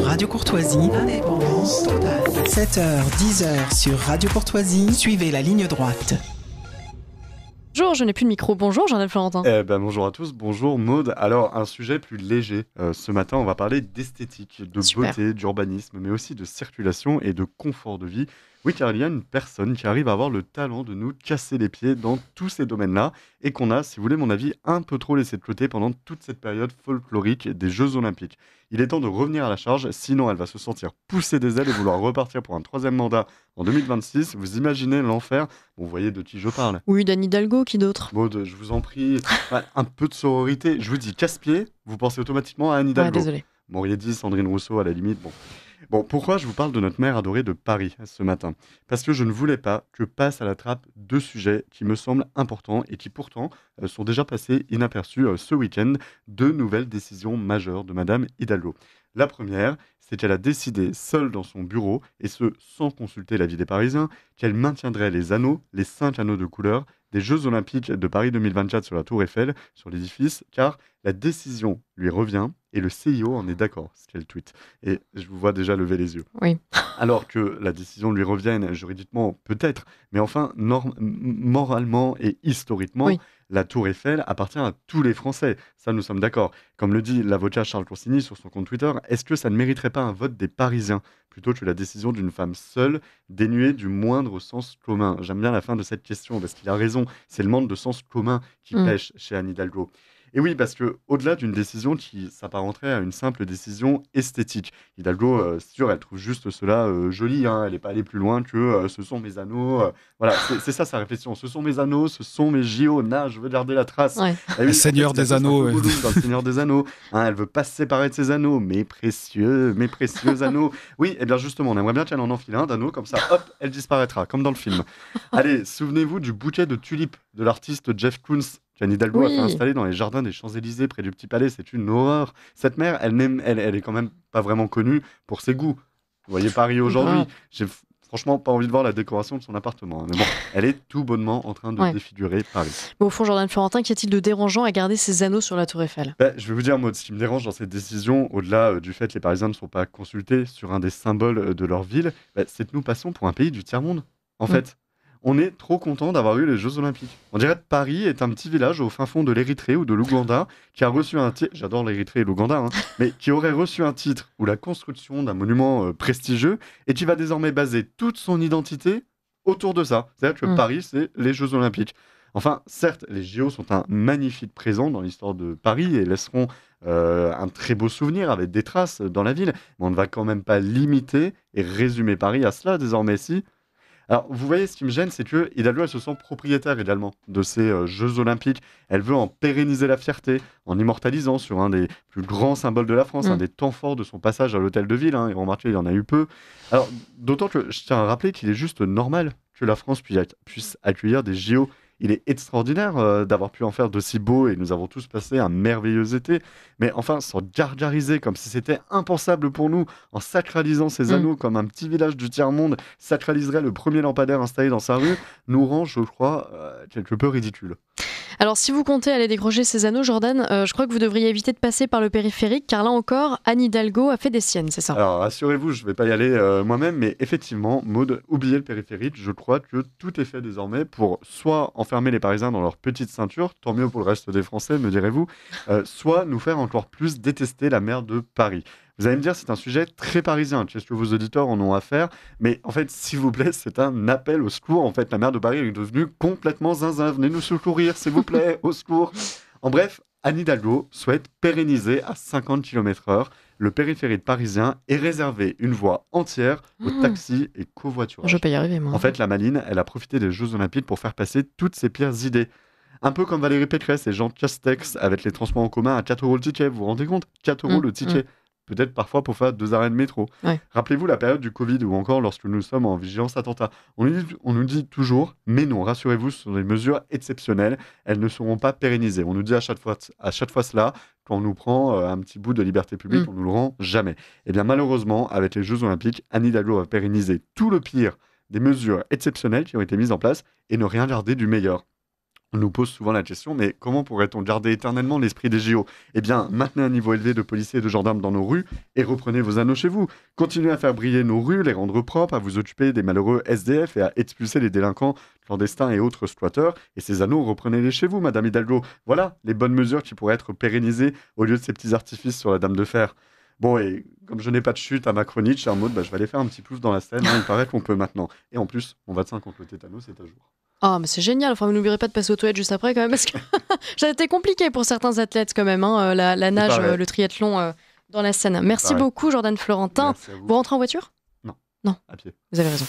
Radio Courtoisie, indépendance 7h, 10h sur Radio Courtoisie, suivez la ligne droite. Bonjour, je n'ai plus de micro. Bonjour, jean plus Florentin. Eh ben, bonjour à tous, bonjour Maude. Alors, un sujet plus léger. Euh, ce matin, on va parler d'esthétique, de beauté, d'urbanisme, mais aussi de circulation et de confort de vie. Oui, car il y a une personne qui arrive à avoir le talent de nous casser les pieds dans tous ces domaines-là et qu'on a, si vous voulez mon avis, un peu trop laissé de côté pendant toute cette période folklorique des Jeux Olympiques. Il est temps de revenir à la charge, sinon elle va se sentir poussée des ailes et vouloir repartir pour un troisième mandat en 2026. Vous imaginez l'enfer Vous voyez de qui je parle. Oui, d'Anne Hidalgo, qui d'autre Bon, je vous en prie, un peu de sororité. Je vous dis casse-pied, vous pensez automatiquement à Anne Hidalgo. Ah, désolé. Bon, dit Sandrine Rousseau à la limite. Bon, Bon, pourquoi je vous parle de notre mère adorée de Paris ce matin Parce que je ne voulais pas que passe à la trappe deux sujets qui me semblent importants et qui pourtant euh, sont déjà passés inaperçus euh, ce week-end. Deux nouvelles décisions majeures de Madame Hidalgo. La première, c'est qu'elle a décidé seule dans son bureau, et ce sans consulter l'avis des Parisiens, qu'elle maintiendrait les anneaux, les cinq anneaux de couleur, des Jeux Olympiques de Paris 2024 sur la Tour Eiffel, sur l'édifice, car la décision lui revient et le CIO en est d'accord, ce qu'elle tweet. Et je vous vois déjà lever les yeux. Oui. Alors que la décision lui revienne juridiquement, peut-être, mais enfin, moralement et historiquement, la Tour Eiffel appartient à tous les Français. Ça, nous sommes d'accord. Comme le dit l'avocat Charles Corsini sur son compte Twitter, est-ce que ça ne mériterait pas un vote des Parisiens plutôt que la décision d'une femme seule, dénuée du moindre sens commun J'aime bien la fin de cette question, parce qu'il a raison, c'est le manque de sens commun qui mm. pêche chez Anne Hidalgo. Et oui, parce que au-delà d'une décision qui s'apparenterait à une simple décision esthétique, Hidalgo, euh, c'est sûr, elle trouve juste cela euh, joli. Hein. elle n'est pas allée plus loin que euh, ce sont mes anneaux. voilà, c'est ça sa réflexion. Ce sont mes anneaux, ce sont mes JO. Na, je veux garder la trace. Ouais. Ah Seigneur des anneaux. Seigneur des anneaux. Hein, elle veut pas se séparer de ses anneaux. Mes précieux, mes précieux anneaux. Oui, et bien justement, on aimerait bien qu'elle en enfile un d'anneau comme ça. Hop, elle disparaîtra, comme dans le film. Allez, souvenez-vous du bouquet de tulipes de l'artiste Jeff Koons Jeanne Hidalgo a fait installer dans les jardins des Champs-Élysées près du Petit Palais, c'est une horreur. Cette mère, elle, elle, elle est quand même pas vraiment connue pour ses goûts. Vous voyez Paris aujourd'hui, ah. j'ai franchement pas envie de voir la décoration de son appartement. Hein. Mais bon, elle est tout bonnement en train de défigurer Paris. au fond, Jordan Florentin, qu'y a-t-il de dérangeant à garder ses anneaux sur la Tour Eiffel ben, Je vais vous dire, moi, ce qui me dérange dans cette décision, au-delà euh, du fait que les Parisiens ne sont pas consultés sur un des symboles euh, de leur ville, ben, c'est que nous passons pour un pays du tiers-monde, en mm. fait on est trop content d'avoir eu les Jeux Olympiques. On dirait que Paris est un petit village au fin fond de l'Érythrée ou de l'Ouganda qui a reçu un titre, j'adore l'Érythrée et l'Ouganda, hein, mais qui aurait reçu un titre ou la construction d'un monument euh, prestigieux et qui va désormais baser toute son identité autour de ça. C'est-à-dire que mm. Paris, c'est les Jeux Olympiques. Enfin, certes, les JO sont un magnifique présent dans l'histoire de Paris et laisseront euh, un très beau souvenir avec des traces dans la ville, mais on ne va quand même pas limiter et résumer Paris à cela désormais si alors, vous voyez, ce qui me gêne, c'est que Hidalgo, elle se sent propriétaire également de ces euh, Jeux Olympiques. Elle veut en pérenniser la fierté, en immortalisant sur un des plus grands symboles de la France, un mm. des temps forts de son passage à l'hôtel de ville. Hein, et remarquez, il y en a eu peu. Alors, d'autant que je tiens à rappeler qu'il est juste normal que la France puisse accueillir des JO il est extraordinaire euh, d'avoir pu en faire d'aussi beau et nous avons tous passé un merveilleux été. Mais enfin, s'en gargariser comme si c'était impensable pour nous, en sacralisant ces mm. anneaux comme un petit village du tiers-monde sacraliserait le premier lampadaire installé dans sa rue, nous rend, je crois, euh, quelque peu ridicule. Alors si vous comptez aller décrocher ces anneaux, Jordan, euh, je crois que vous devriez éviter de passer par le périphérique, car là encore, Anne Hidalgo a fait des siennes, c'est ça Alors rassurez-vous, je ne vais pas y aller euh, moi-même, mais effectivement, mode oubliez le périphérique, je crois que tout est fait désormais pour soit enfermer les Parisiens dans leur petite ceinture, tant mieux pour le reste des Français, me direz-vous, euh, soit nous faire encore plus détester la mer de Paris. Vous allez me dire, c'est un sujet très parisien. Tu sais ce que vos auditeurs en ont à faire. Mais en fait, s'il vous plaît, c'est un appel au secours. En fait, la maire de Paris est devenue complètement zinzin. Venez nous secourir, s'il vous plaît, au secours. En bref, Anne Hidalgo souhaite pérenniser à 50 km/h le périphérique parisien et réserver une voie entière aux ah. taxis et covoiturages. Je peux y arriver, moi. En fait, la Maline, elle a profité des Jeux Olympiques pour faire passer toutes ses pires idées. Un peu comme Valérie Pécresse et Jean Castex avec les transports en commun à 4 euros le ticket, vous vous rendez compte 4 euros mmh, le ticket. Mmh peut-être parfois pour faire deux arrêts de métro. Rappelez-vous la période du Covid ou encore lorsque nous sommes en vigilance attentat. On nous dit, toujours, mais non, rassurez-vous, ce sont des mesures exceptionnelles, elles ne seront pas pérennisées. On nous dit à chaque fois, à chaque fois cela, quand on nous prend euh, un petit bout de liberté publique, mm. on ne nous le rend jamais. Et eh bien malheureusement, avec les Jeux Olympiques, Annie Hidalgo a pérennisé tout le pire des mesures exceptionnelles qui ont été mises en place et ne rien garder du meilleur. On nous pose souvent la question, mais comment pourrait-on garder éternellement l'esprit des JO Eh bien, maintenez un niveau élevé de policiers et de gendarmes dans nos rues et reprenez vos anneaux chez vous. Continuez à faire briller nos rues, les rendre propres, à vous occuper des malheureux SDF et à expulser les délinquants clandestins et autres squatteurs. Et ces anneaux, reprenez-les chez vous, Madame Hidalgo. Voilà les bonnes mesures qui pourraient être pérennisées au lieu de ces petits artifices sur la Dame de Fer. Bon, et comme je n'ai pas de chute à ma chronique, cher Maud, bah, je vais aller faire un petit plouf dans la scène. Hein. il paraît qu'on peut maintenant. Et en plus, mon vaccin contre le tétanos c'est à jour. Ah, mais c'est génial. Enfin, vous n'oublierez pas de passer aux toilettes juste après, quand même, parce que ça a été compliqué pour certains athlètes, quand même, hein, euh, la, nage, euh, le triathlon euh, dans la Seine. Merci beaucoup, Jordan Florentin. Vous. vous rentrez en voiture Non. Non. À pied. Vous avez raison.